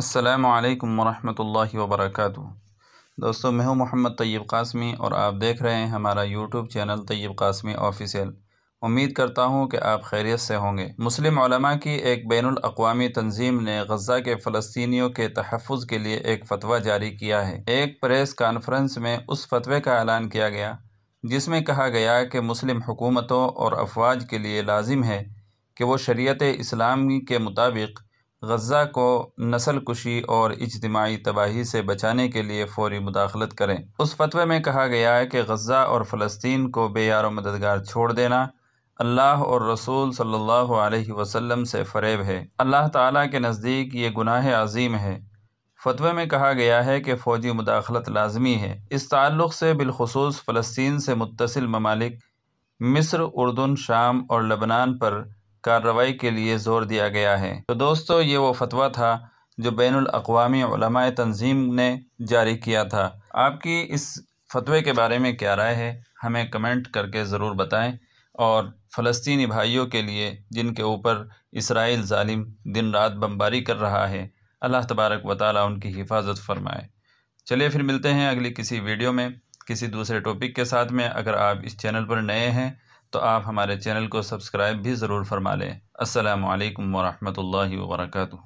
السلام علیکم ورحمۃ اللہ وبرکاتہ دوستو میں ہوں محمد طیب قاسمی اور آپ دیکھ رہے ہیں ہمارا YouTube channel Tayyab Qasmi official امید کرتا ہوں کہ آپ خیریت سے ہوں گے مسلم علماء کی ایک بین الاقوامی تنظیم نے غزہ کے فلسطینیوں کے تحفظ کے لیے ایک فتویٰ جاری کیا ہے ایک پریس کانفرنس میں اس فتوے کا اعلان کیا گیا جس میں کہا گیا کہ مسلم حکومتوں اور افواج کے لیے لازم ہے کہ وہ شریعت اسلامی کے مطابق غزہ کو نسل کشی اور اجتماعی تباہی سے بچانے کے لیے فوری مداخلت کریں اس فتوی میں کہا گیا ہے کہ غزہ اور فلسطین کو بے یار و مددگار چھوڑ دینا اللہ اور رسول صلی اللہ علیہ وسلم سے فریب ہے اللہ تعالیٰ کے نزدیک یہ گناہ عظیم ہے فتوی میں کہا گیا ہے کہ فوجی مداخلت لازمی ہے اس تعلق سے بالخصوص فلسطین سے متصل ممالک مصر اردن شام اور لبنان پر کارروائی کے لیے زور دیا گیا ہے تو دوستو یہ وہ فتویٰ تھا جو بین الاقوامی علماء تنظیم نے جاری کیا تھا آپ کی اس فتوے کے بارے میں کیا رائے ہے ہمیں کمنٹ کر کے ضرور بتائیں اور فلسطینی بھائیوں کے لیے جن کے اوپر اسرائیل ظالم دن رات بمباری کر رہا ہے اللہ تبارک و تعالی ان کی حفاظت فرمائے چلیے پھر ملتے ہیں اگلی کسی ویڈیو میں کسی دوسرے ٹاپک کے ساتھ میں اگر آپ اس چینل پر نئے ہیں تو آپ ہمارے چینل کو سبسکرائب بھی ضرور فرما لیں السلام علیکم ورحمۃ اللہ وبرکاتہ